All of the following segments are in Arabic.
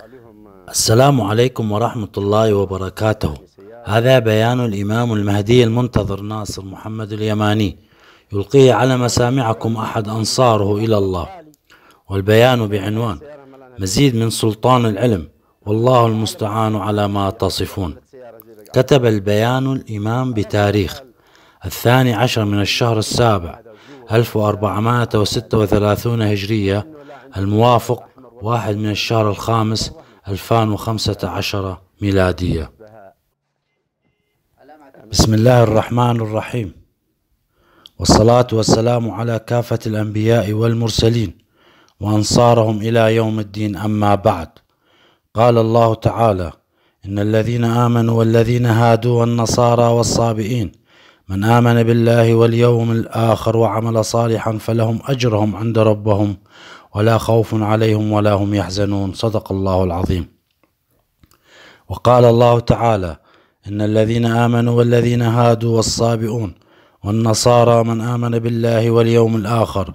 آه، السلام عليكم ورحمة الله وبركاته هذا بيان الإمام المهدي المنتظر ناصر محمد اليماني يلقيه على مسامعكم أحد أنصاره إلى الله والبيان بعنوان مزيد من سلطان العلم والله المستعان على ما تصفون كتب البيان الإمام بتاريخ الثاني عشر من الشهر السابع 1436 هجرية الموافق واحد من الشهر الخامس 2015 ميلادية بسم الله الرحمن الرحيم والصلاة والسلام على كافة الأنبياء والمرسلين وأنصارهم إلى يوم الدين أما بعد قال الله تعالى إن الذين آمنوا والذين هادوا والنصارى والصابئين من آمن بالله واليوم الآخر وعمل صالحا فلهم أجرهم عند ربهم ولا خوف عليهم ولا هم يحزنون صدق الله العظيم وقال الله تعالى إن الذين آمنوا والذين هادوا والصابئون والنصارى من آمن بالله واليوم الآخر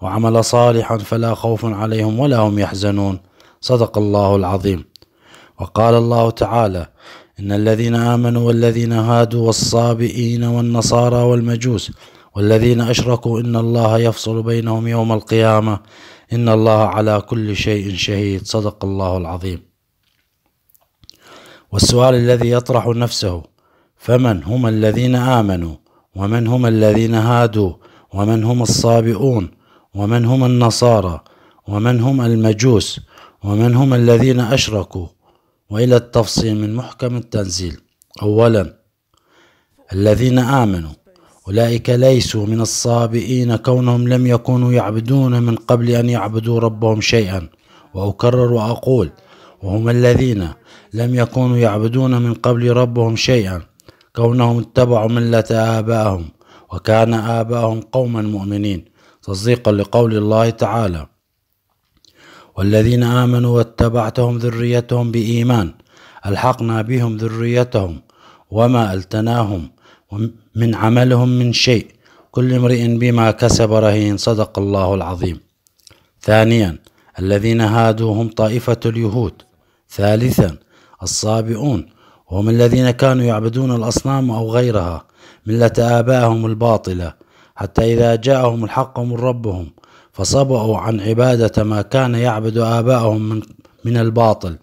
وعمل صالحا فلا خوف عليهم ولا هم يحزنون صدق الله العظيم وقال الله تعالى إن الذين آمنوا والذين هادوا والصابئين والنصارى والمجوس والذين أشركوا إن الله يفصل بينهم يوم القيامة إن الله على كل شيء شهيد صدق الله العظيم والسؤال الذي يطرح نفسه فمن هم الذين آمنوا ومن هم الذين هادوا ومن هم الصابئون ومن هم النصارى ومن هم المجوس ومن هم الذين أشركوا وإلى التفصيل من محكم التنزيل أولا الذين آمنوا أولئك ليسوا من الصابئين كونهم لم يكونوا يعبدون من قبل أن يعبدوا ربهم شيئا وأكرر وأقول وهم الذين لم يكونوا يعبدون من قبل ربهم شيئا كونهم اتبعوا ملة آبائهم وكان آبائهم قوما مؤمنين تصديقا لقول الله تعالى والذين آمنوا واتبعتهم ذريتهم بإيمان ألحقنا بهم ذريتهم وما ألتناهم من عملهم من شيء كل امرئ بما كسب رهين صدق الله العظيم ثانيا الذين هادوا هم طائفة اليهود ثالثا الصابئون وهم الذين كانوا يعبدون الأصنام أو غيرها ملة آبائهم الباطلة حتى إذا جاءهم الحق من ربهم فصبأوا عن عبادة ما كان يعبد آباؤهم من, من الباطل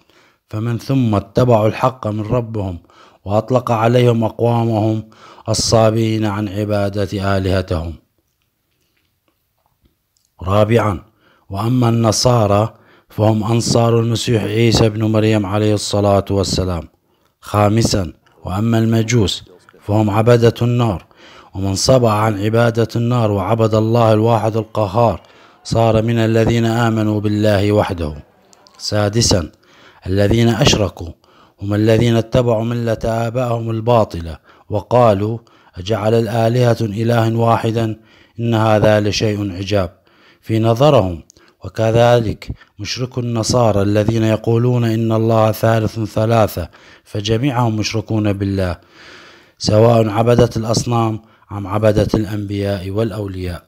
فمن ثم اتبعوا الحق من ربهم وأطلق عليهم أقوامهم الصابين عن عبادة آلهتهم رابعا وأما النصارى فهم أنصار المسيح عيسى بن مريم عليه الصلاة والسلام خامسا وأما المجوس فهم عبدة النار ومن صبع عن عبادة النار وعبد الله الواحد القهار صار من الذين آمنوا بالله وحده سادسا الذين أشركوا هم الذين اتبعوا ملة آبائهم الباطلة وقالوا أجعل الآلهة إلها واحدا إن هذا لشيء عجاب في نظرهم وكذلك مشرك النصارى الذين يقولون إن الله ثالث ثلاثة فجميعهم مشركون بالله سواء عبدت الأصنام أم عبدت الأنبياء والأولياء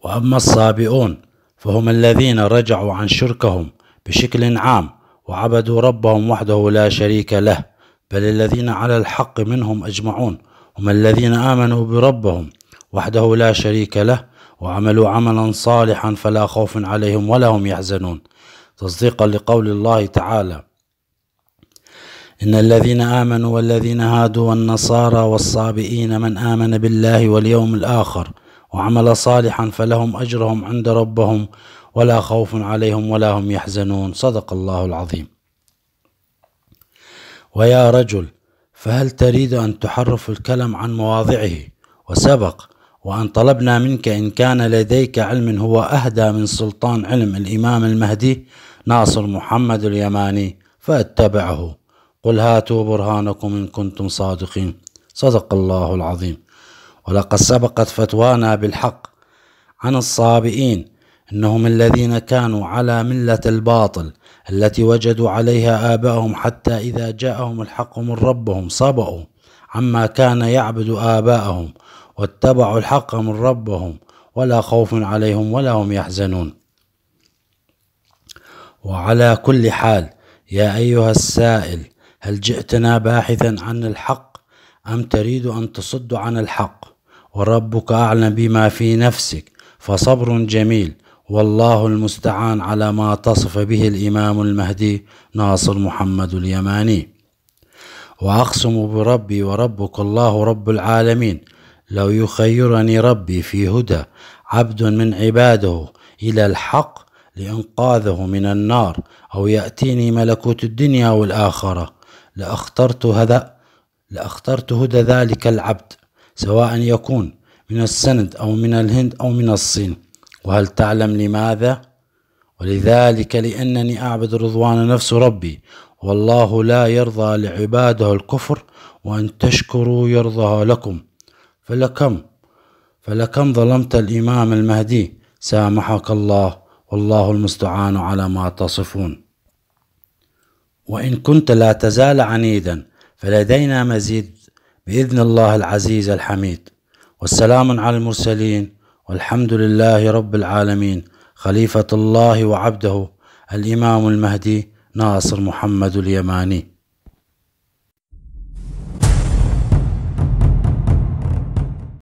وأما الصابئون فهم الذين رجعوا عن شركهم بشكل عام وعبدوا ربهم وحده لا شريك له بل الذين على الحق منهم أجمعون هم الذين آمنوا بربهم وحده لا شريك له وعملوا عملا صالحا فلا خوف عليهم ولا هم يحزنون تصديقا لقول الله تعالى إن الذين آمنوا والذين هادوا والنصارى والصابئين من آمن بالله واليوم الآخر وعمل صالحا فلهم أجرهم عند ربهم ولا خوف عليهم ولا هم يحزنون صدق الله العظيم ويا رجل فهل تريد أن تحرف الكلام عن مواضعه وسبق وأن طلبنا منك إن كان لديك علم هو أهدى من سلطان علم الإمام المهدي ناصر محمد اليماني فاتبعه قل هاتوا برهانكم إن كنتم صادقين صدق الله العظيم ولقد سبقت فتوانا بالحق عن الصابئين انهم الذين كانوا على مله الباطل التي وجدوا عليها اباءهم حتى اذا جاءهم الحق من ربهم صبأوا عما كان يعبد اباءهم واتبعوا الحق من ربهم ولا خوف عليهم ولا هم يحزنون وعلى كل حال يا ايها السائل هل جئتنا باحثا عن الحق ام تريد ان تصد عن الحق وربك اعلم بما في نفسك فصبر جميل والله المستعان على ما تصف به الإمام المهدي ناصر محمد اليماني وأقسم بربي وربك الله رب العالمين لو يخيرني ربي في هدى عبد من عباده إلى الحق لإنقاذه من النار أو يأتيني ملكوت الدنيا والآخرة لأخترت هذا لأخترت هدى ذلك العبد سواء يكون من السند أو من الهند أو من الصين وهل تعلم لماذا؟ ولذلك لأنني أعبد رضوان نفس ربي والله لا يرضى لعباده الكفر وأن تشكروا يرضى لكم فلكم فلكم ظلمت الإمام المهدي سامحك الله والله المستعان على ما تصفون وإن كنت لا تزال عنيدا فلدينا مزيد بإذن الله العزيز الحميد والسلام على المرسلين والحمد لله رب العالمين خليفة الله وعبده الإمام المهدي ناصر محمد اليماني